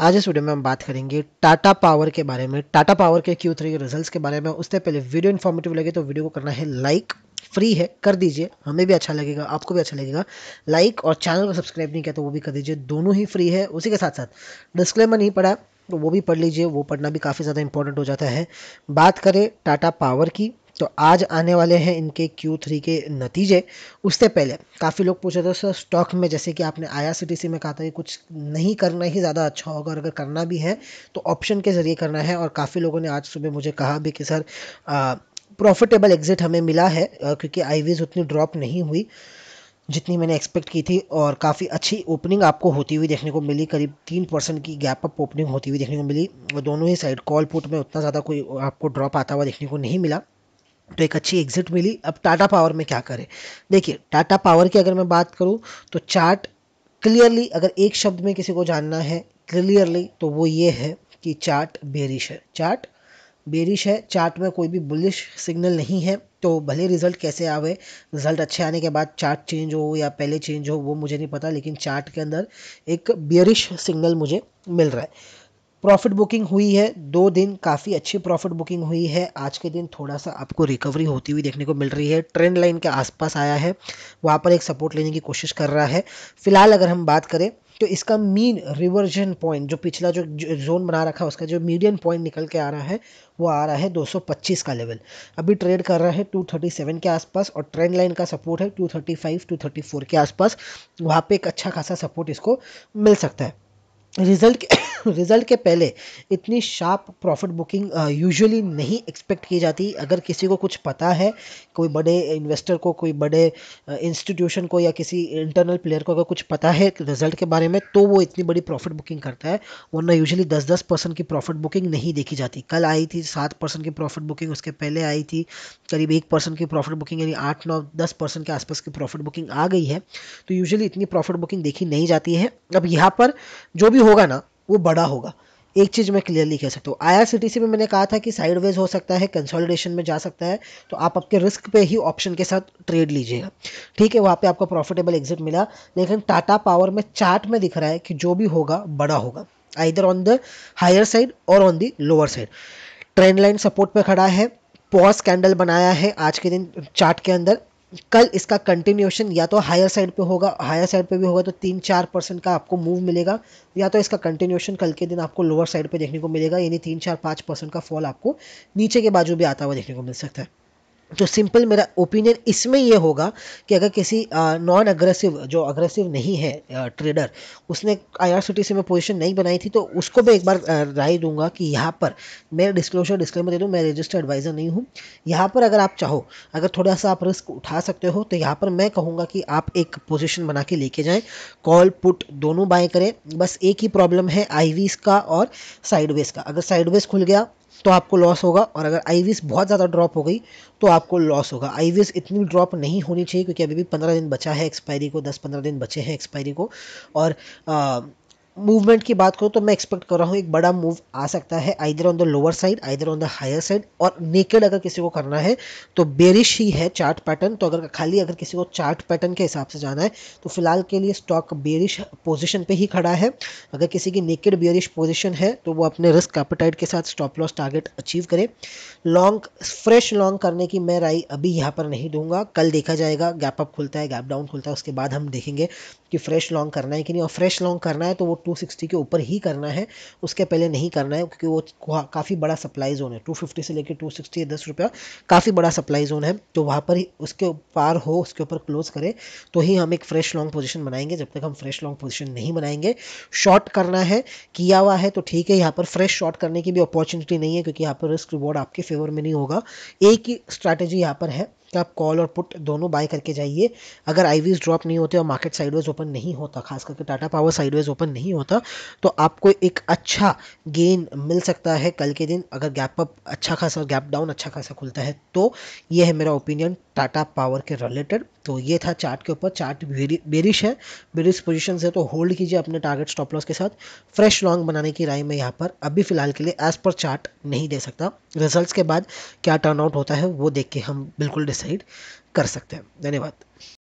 आज इस वीडियो में हम बात करेंगे टाटा पावर के बारे में टाटा पावर के Q3 के रिजल्ट्स के बारे में उससे पहले वीडियो इन्फॉर्मेटिव लगे तो वीडियो को करना है लाइक फ्री है कर दीजिए हमें भी अच्छा लगेगा आपको भी अच्छा लगेगा लाइक और चैनल को सब्सक्राइब नहीं किया तो वो भी कर दीजिए दोनों ही फ्री है उसी के साथ साथ डिस्क्लेमर नहीं पड़ा तो वो भी पढ़ लीजिए वो पढ़ना भी काफ़ी ज़्यादा इंपॉर्टेंट हो जाता है बात करें टाटा पावर की तो आज आने वाले हैं इनके Q3 के नतीजे उससे पहले काफ़ी लोग पूछ रहे थे सर स्टॉक में जैसे कि आपने आई में कहा था कि कुछ नहीं करना ही ज़्यादा अच्छा होगा और अगर करना भी है तो ऑप्शन के ज़रिए करना है और काफ़ी लोगों ने आज सुबह मुझे कहा भी कि सर प्रॉफिटेबल एग्जिट हमें मिला है क्योंकि आईवीज उतनी ड्रॉप नहीं हुई जितनी मैंने एक्सपेक्ट की थी और काफ़ी अच्छी ओपनिंग आपको होती हुई देखने को मिली करीब तीन परसेंट की गैप अप ओपनिंग होती हुई देखने को मिली और दोनों ही साइड कॉल पुट में उतना ज़्यादा कोई आपको ड्रॉप आता हुआ देखने को नहीं मिला तो एक अच्छी एग्जिट मिली अब टाटा पावर में क्या करें देखिए टाटा पावर की अगर मैं बात करूँ तो चार्ट क्लियरली अगर एक शब्द में किसी को जानना है क्लियरली तो वो ये है कि चार्ट बेरिश है चार्ट बेरिश है चार्ट में कोई भी बुलिश सिग्नल नहीं है तो भले रिजल्ट कैसे आवे रिजल्ट अच्छे आने के बाद चार्ट चेंज हो या पहले चेंज हो वो मुझे नहीं पता लेकिन चार्ट के अंदर एक बियरिश सिग्नल मुझे मिल रहा है प्रॉफिट बुकिंग हुई है दो दिन काफ़ी अच्छी प्रॉफिट बुकिंग हुई है आज के दिन थोड़ा सा आपको रिकवरी होती हुई देखने को मिल रही है ट्रेंड लाइन के आसपास आया है वहाँ पर एक सपोर्ट लेने की कोशिश कर रहा है फिलहाल अगर हम बात करें तो इसका मीन रिवर्जन पॉइंट जो पिछला जो जोन बना रखा है उसका जो मीडियम पॉइंट निकल के आ रहा है वो आ रहा है 225 का लेवल अभी ट्रेड कर रहा है 237 के आसपास और ट्रेंड लाइन का सपोर्ट है 235 234 के आसपास वहाँ पे एक अच्छा खासा सपोर्ट इसको मिल सकता है रिज़ल्ट रिज़ल्ट के पहले इतनी शार्प प्रॉफिट बुकिंग यूजुअली नहीं एक्सपेक्ट की जाती अगर किसी को कुछ पता है कोई बड़े इन्वेस्टर को कोई बड़े इंस्टीट्यूशन को या किसी इंटरनल प्लेयर को अगर कुछ पता है रिज़ल्ट के बारे में तो वो इतनी बड़ी प्रॉफिट बुकिंग करता है वरना यूजुअली दस दस परसेंट की प्रॉफिट बुकिंग नहीं देखी जाती कल आई थी सात परसेंट की प्रॉफिट बुकिंग उसके पहले आई थी करीब एक परसेंट की प्रॉफिट बुकिंग यानी आठ नौ दस परसेंट के आसपास की प्रॉफिट बुकिंग आ गई है तो यूजुअली इतनी प्रॉफिट बुकिंग देखी नहीं जाती है अब यहाँ पर जो भी होगा ना वो बड़ा होगा एक चीज़ मैं क्लियरली कह सकता हूँ सी में मैंने कहा था कि साइडवेज हो सकता है कंसोलिडेशन में जा सकता है तो आप आपके रिस्क पे ही ऑप्शन के साथ ट्रेड लीजिएगा ठीक है वहाँ पे आपको प्रॉफिटेबल एग्जिट मिला लेकिन टाटा पावर में चार्ट में दिख रहा है कि जो भी होगा बड़ा होगा either on the higher side और on the lower side trend line support पर खड़ा है पॉज कैंडल बनाया है आज के दिन चार्ट के अंदर कल इसका कंटिन्यूशन या तो हायर साइड पे होगा हायर साइड पे भी होगा तो तीन चार परसेंट का आपको मूव मिलेगा या तो इसका कंटिन्यूशन कल के दिन आपको लोअर साइड पे देखने को मिलेगा यानी तीन चार पाँच परसेंट का फॉल आपको नीचे के बाजू भी आता हुआ देखने को मिल सकता है तो सिंपल मेरा ओपिनियन इसमें यह होगा कि अगर किसी नॉन अग्रेसिव जो अग्रेसिव नहीं है ट्रेडर उसने आईआरसीटीसी से मैं पोजीशन नहीं बनाई थी तो उसको मैं एक बार राय दूंगा कि यहाँ पर मैं डिस्क्लोजर डिस्क्लेमर दे दूँ मैं रजिस्टर्ड एडवाइज़र नहीं हूँ यहाँ पर अगर आप चाहो अगर थोड़ा सा आप रिस्क उठा सकते हो तो यहाँ पर मैं कहूँगा कि आप एक पोजिशन बना के लेके जाएँ कॉल पुट दोनों बाय करें बस एक ही प्रॉब्लम है आई का और साइडवेज का अगर साइडवेज खुल गया तो आपको लॉस होगा और अगर आई बहुत ज़्यादा ड्रॉप हो गई तो आपको लॉस होगा आई इतनी ड्रॉप नहीं होनी चाहिए क्योंकि अभी भी पंद्रह दिन बचा है एक्सपायरी को दस पंद्रह दिन बचे हैं एक्सपायरी को और मूवमेंट की बात करूँ तो मैं एक्सपेक्ट कर रहा हूँ एक बड़ा मूव आ सकता है either on the lower side either on the higher side और नेकेड अगर किसी को करना है तो बेरिश ही है चार्ट पैटर्न तो अगर खाली अगर किसी को चार्ट पैटर्न के हिसाब से जाना है तो फिलहाल के लिए स्टॉक बेरिश पोजिशन पर ही खड़ा है अगर किसी की नेकेड बेरिश पोजिशन है तो वो अपने रिस्क कैपिटाइट के साथ स्टॉप लॉस टारगेट अचीव करे लॉन्ग फ्रेश लॉन्ग करने की मैं राय अभी यहाँ पर नहीं दूंगा कल देखा जाएगा गैप अप खुलता है गैप डाउन खुलता है उसके बाद हम देखेंगे कि फ्रेश लॉन्ग करना है कि नहीं और फ्रेश लॉन्ग करना है तो वो 260 के ऊपर ही करना है उसके पहले नहीं करना है क्योंकि वो काफ़ी बड़ा सप्लाई जोन है 250 से लेकर 260 सिक्सटी दस रुपया काफ़ी बड़ा सप्लाई जोन है तो वहाँ पर ही उसके पार हो उसके ऊपर क्लोज करें तो ही हम एक फ्रेश लॉन्ग पोजिशन बनाएंगे जब तक हम फ्रेश लॉन्ग पोजिशन नहीं बनाएंगे शॉर्ट करना है किया हुआ है तो ठीक है यहाँ पर फ्रेश शॉर्ट करने की भी अपॉर्चुनिटी नहीं है क्योंकि यहाँ पर रिस्क रिवॉर्ड आपके फेवर में नहीं होगा एक ही स्ट्रैटेजी यहाँ पर है कि आप कॉल और पुट दोनों बाय करके जाइए अगर आईवीज ड्रॉप नहीं होते और मार्केट साइडवेज ओपन नहीं होता खास करके टाटा पावर साइडवेज ओपन नहीं होता तो आपको एक अच्छा गेन मिल सकता है कल के दिन अगर गैप अप अच्छा खासा गैप डाउन अच्छा खासा खुलता है तो ये है मेरा ओपिनियन टाटा पावर के रिलेटेड तो ये था चार्ट के ऊपर चार्ट बेरिश है बेरिश पोजिशन है तो होल्ड कीजिए अपने टारगेट स्टॉप लॉस के साथ फ्रेश लॉन्ग बनाने की राय में यहाँ पर अभी फिलहाल के लिए एज पर चार्ट नहीं दे सकता रिजल्ट्स के बाद क्या टर्नआउट होता है वो देख के हम बिल्कुल डिसाइड कर सकते हैं धन्यवाद